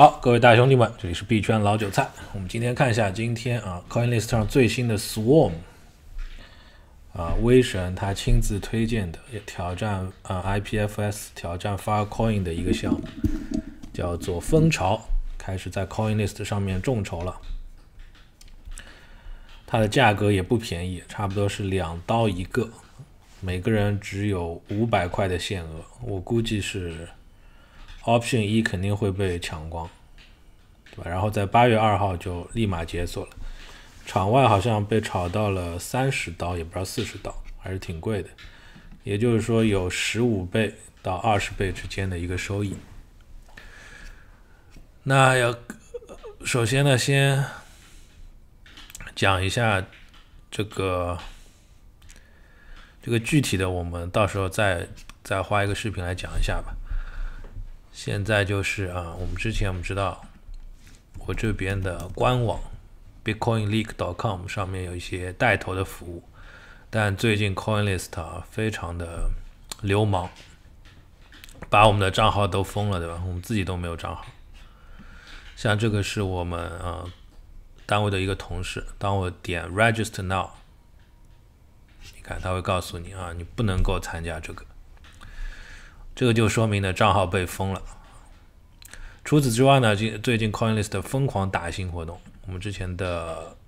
好，各位大兄弟们，这里是币圈老韭菜。我们今天看一下，今天啊，CoinList 上最新的 Swarm 啊，威神他亲自推荐的挑战啊，IPFS 挑战 f l e Coin 的一个项目，叫做蜂巢，开始在 CoinList 上面众筹了。它的价格也不便宜，差不多是两刀一个，每个人只有五百块的限额，我估计是。Option 一肯定会被抢光，对吧？然后在八月二号就立马解锁了，场外好像被炒到了三十刀，也不知道四十刀，还是挺贵的。也就是说有十五倍到二十倍之间的一个收益。那要首先呢，先讲一下这个这个具体的，我们到时候再再花一个视频来讲一下吧。现在就是啊，我们之前我们知道，我这边的官网 bitcoinleak.com 上面有一些带头的服务，但最近 coinlist 啊非常的流氓，把我们的账号都封了，对吧？我们自己都没有账号。像这个是我们呃单位的一个同事，当我点 register now，你看他会告诉你啊，你不能够参加这个，这个就说明的账号被封了。除此之外呢，最最近 CoinList 的疯狂打新活动，我们之前的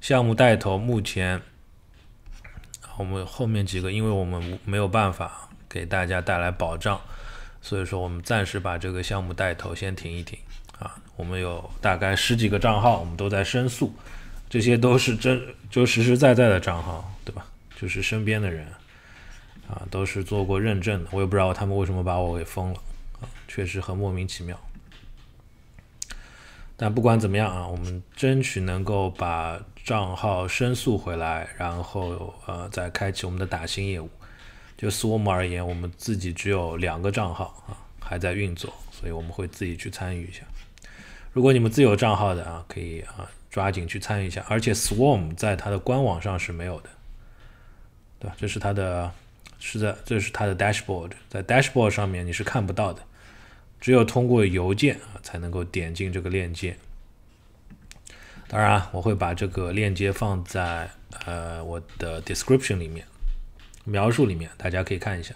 项目带头，目前我们后面几个，因为我们没有办法给大家带来保障，所以说我们暂时把这个项目带头先停一停啊。我们有大概十几个账号，我们都在申诉，这些都是真就实实在在的账号，对吧？就是身边的人啊，都是做过认证的，我也不知道他们为什么把我给封了。确实很莫名其妙，但不管怎么样啊，我们争取能够把账号申诉回来，然后呃再开启我们的打新业务。就 Swarm 而言，我们自己只有两个账号啊还在运作，所以我们会自己去参与一下。如果你们自有账号的啊，可以啊抓紧去参与一下。而且 Swarm 在它的官网上是没有的，对吧？这是它的是在这是它的 dashboard，在 dashboard 上面你是看不到的。只有通过邮件啊，才能够点进这个链接。当然，啊，我会把这个链接放在呃我的 description 里面，描述里面，大家可以看一下。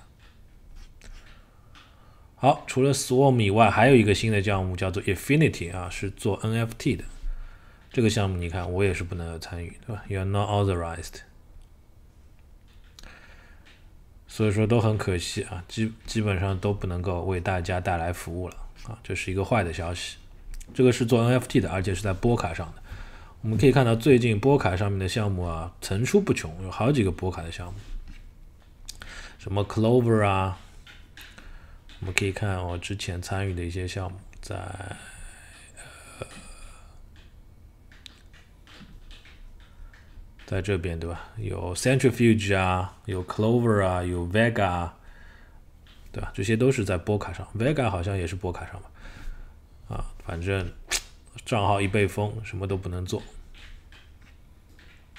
好，除了 Swarm 以外，还有一个新的项目叫做 Infinity 啊，是做 NFT 的。这个项目你看，我也是不能参与，对吧？You're a not authorized。所以说都很可惜啊，基基本上都不能够为大家带来服务了啊，这是一个坏的消息。这个是做 NFT 的，而且是在波卡上的。我们可以看到最近波卡上面的项目啊，层出不穷，有好几个波卡的项目，什么 Clover 啊。我们可以看我之前参与的一些项目在。在这边对吧？有 Centrifuge 啊，有 Clover 啊，有 Vega，对吧？这些都是在波卡上。Vega 好像也是波卡上吧？啊，反正账号一被封，什么都不能做。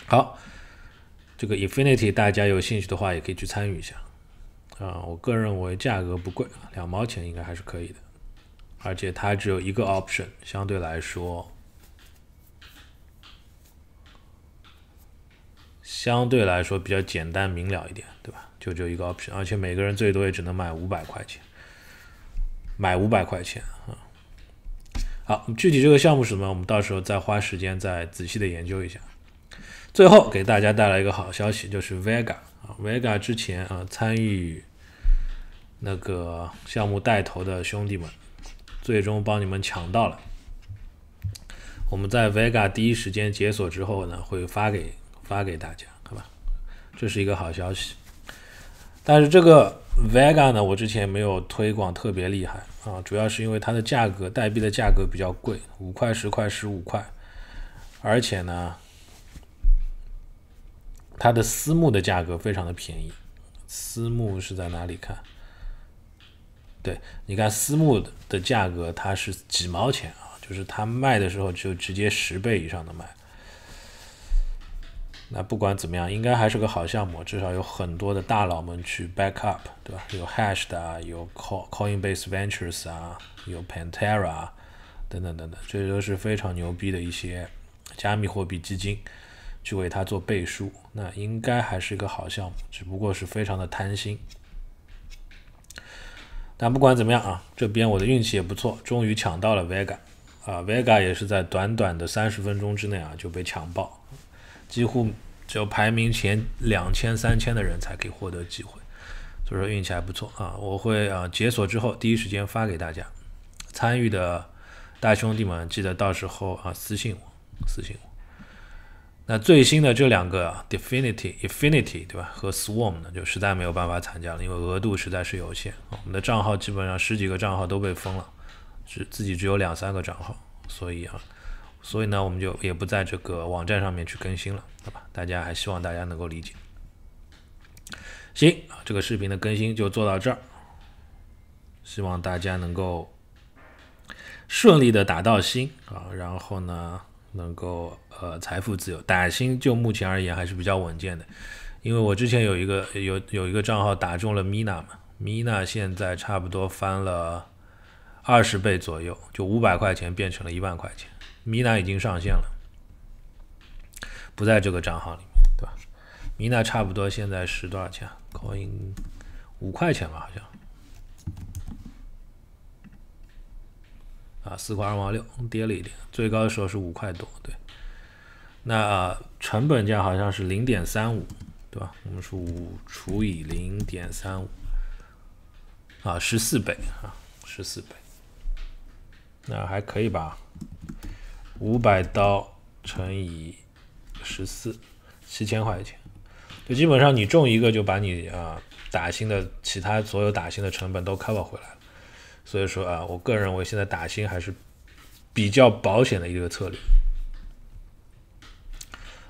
好，这个 Infinity 大家有兴趣的话也可以去参与一下。啊，我个人认为价格不贵，两毛钱应该还是可以的。而且它只有一个 Option，相对来说。相对来说比较简单明了一点，对吧？就只有一个 option，而且每个人最多也只能买五百块钱，买五百块钱啊。好，具体这个项目什么，我们到时候再花时间再仔细的研究一下。最后给大家带来一个好消息，就是 Vega 啊，Vega 之前啊参与那个项目带头的兄弟们，最终帮你们抢到了。我们在 Vega 第一时间解锁之后呢，会发给。发给大家，好吧，这是一个好消息。但是这个 Vega 呢，我之前没有推广特别厉害啊，主要是因为它的价格，代币的价格比较贵，五块、十块、十五块，而且呢，它的私募的价格非常的便宜。私募是在哪里看？对，你看私募的价格，它是几毛钱啊，就是它卖的时候就直接十倍以上的卖。那不管怎么样，应该还是个好项目，至少有很多的大佬们去 back up，对吧？有 Hash 的啊，有 Coin Coinbase Ventures 啊，有 Pantera 啊，等等等等，这些都是非常牛逼的一些加密货币基金去为它做背书。那应该还是一个好项目，只不过是非常的贪心。但不管怎么样啊，这边我的运气也不错，终于抢到了 Vega，啊 Vega 也是在短短的三十分钟之内啊就被抢爆。几乎只有排名前两千、三千的人才可以获得机会，所以说运气还不错啊！我会啊解锁之后第一时间发给大家，参与的大兄弟们记得到时候啊私信我，私信我。那最新的这两个啊、Definity、Infinity 对吧？和 Swarm 呢，就实在没有办法参加了，因为额度实在是有限。我们的账号基本上十几个账号都被封了，只自己只有两三个账号，所以啊。所以呢，我们就也不在这个网站上面去更新了，好吧？大家还希望大家能够理解。行，这个视频的更新就做到这儿，希望大家能够顺利的打到星啊，然后呢，能够呃财富自由。打星就目前而言还是比较稳健的，因为我之前有一个有有一个账号打中了 Mina 嘛，Mina 现在差不多翻了二十倍左右，就五百块钱变成了一万块钱。米娜已经上线了，不在这个账号里面，对吧？米娜差不多现在是多少钱？Coin 五块钱吧，好像，啊，四块二毛六，跌了一点，最高的时候是五块多，对。那成本价好像是零点三五，对吧？我们是五除以零点三五，啊，十四倍啊，十四倍，那还可以吧。五百刀乘以十四，七千块钱，就基本上你中一个就把你啊打新的其他所有打新的成本都 cover 回来了。所以说啊，我个人认为现在打新还是比较保险的一个策略。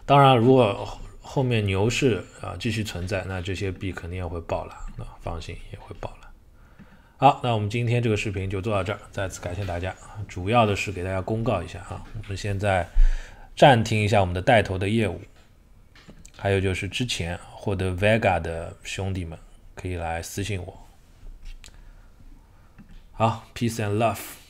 当然，如果后面牛市啊继续存在，那这些币肯定也会爆了。啊，放心，也会爆了。好，那我们今天这个视频就做到这儿，再次感谢大家。主要的是给大家公告一下啊，我们现在暂停一下我们的带头的业务，还有就是之前获得 Vega 的兄弟们可以来私信我。好，Peace and Love。